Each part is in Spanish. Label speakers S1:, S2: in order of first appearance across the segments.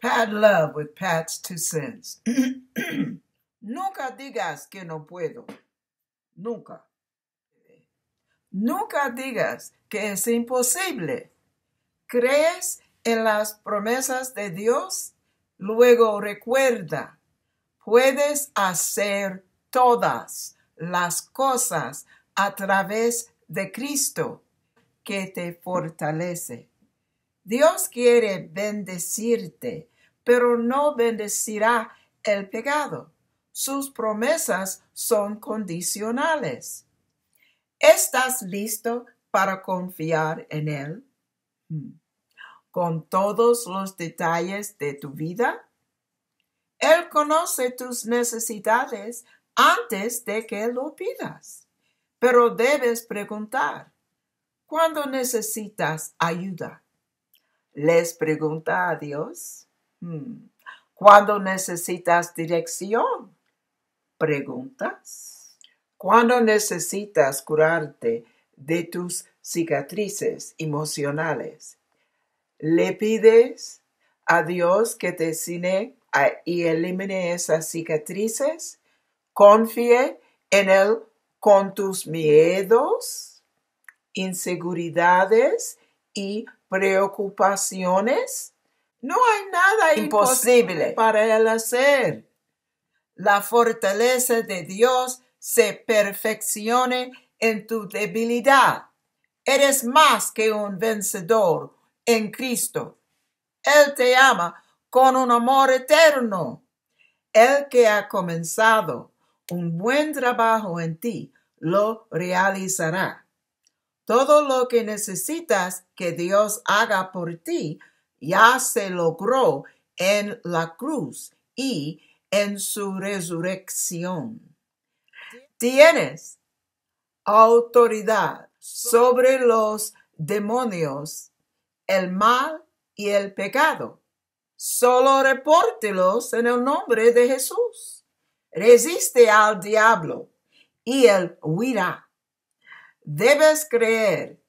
S1: Pad Love with Pat's Two Cents. Nunca digas que no puedo. Nunca. Nunca digas que es imposible. ¿Crees en las promesas de Dios? Luego recuerda, puedes hacer todas las cosas a través de Cristo que te fortalece. Dios quiere bendecirte, pero no bendecirá el pecado. Sus promesas son condicionales. ¿Estás listo para confiar en Él? Hmm. ¿Con todos los detalles de tu vida? Él conoce tus necesidades antes de que lo pidas, pero debes preguntar, ¿cuándo necesitas ayuda? les pregunta a Dios, hmm, ¿cuándo necesitas dirección? Preguntas. ¿Cuándo necesitas curarte de tus cicatrices emocionales? Le pides a Dios que te cine y elimine esas cicatrices. Confíe en Él con tus miedos, inseguridades y preocupaciones, no hay nada imposible para él hacer. La fortaleza de Dios se perfeccione en tu debilidad. Eres más que un vencedor en Cristo. Él te ama con un amor eterno. El que ha comenzado un buen trabajo en ti lo realizará. Todo lo que necesitas que Dios haga por ti ya se logró en la cruz y en su resurrección. Tienes autoridad sobre los demonios, el mal y el pecado. Solo repórtelos en el nombre de Jesús. Resiste al diablo y él huirá. Debes creer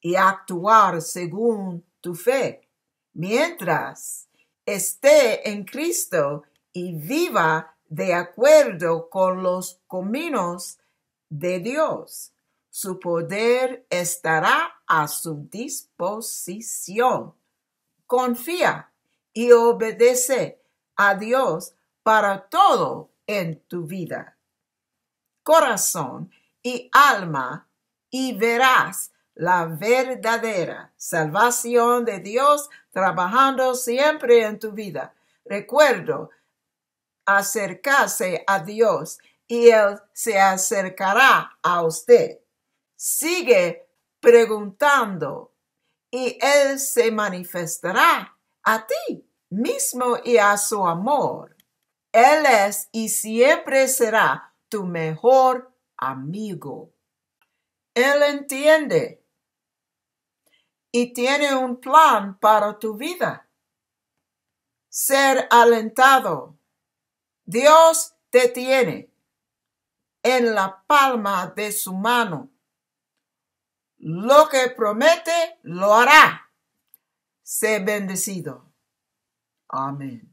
S1: y actuar según tu fe. Mientras esté en Cristo y viva de acuerdo con los caminos de Dios, su poder estará a su disposición. Confía y obedece a Dios para todo en tu vida. Corazón y alma y verás la verdadera salvación de Dios trabajando siempre en tu vida. Recuerdo, acercarse a Dios y Él se acercará a usted. Sigue preguntando y Él se manifestará a ti mismo y a su amor. Él es y siempre será tu mejor amigo. Él entiende y tiene un plan para tu vida. Ser alentado. Dios te tiene en la palma de su mano. Lo que promete, lo hará. Sé bendecido. Amén.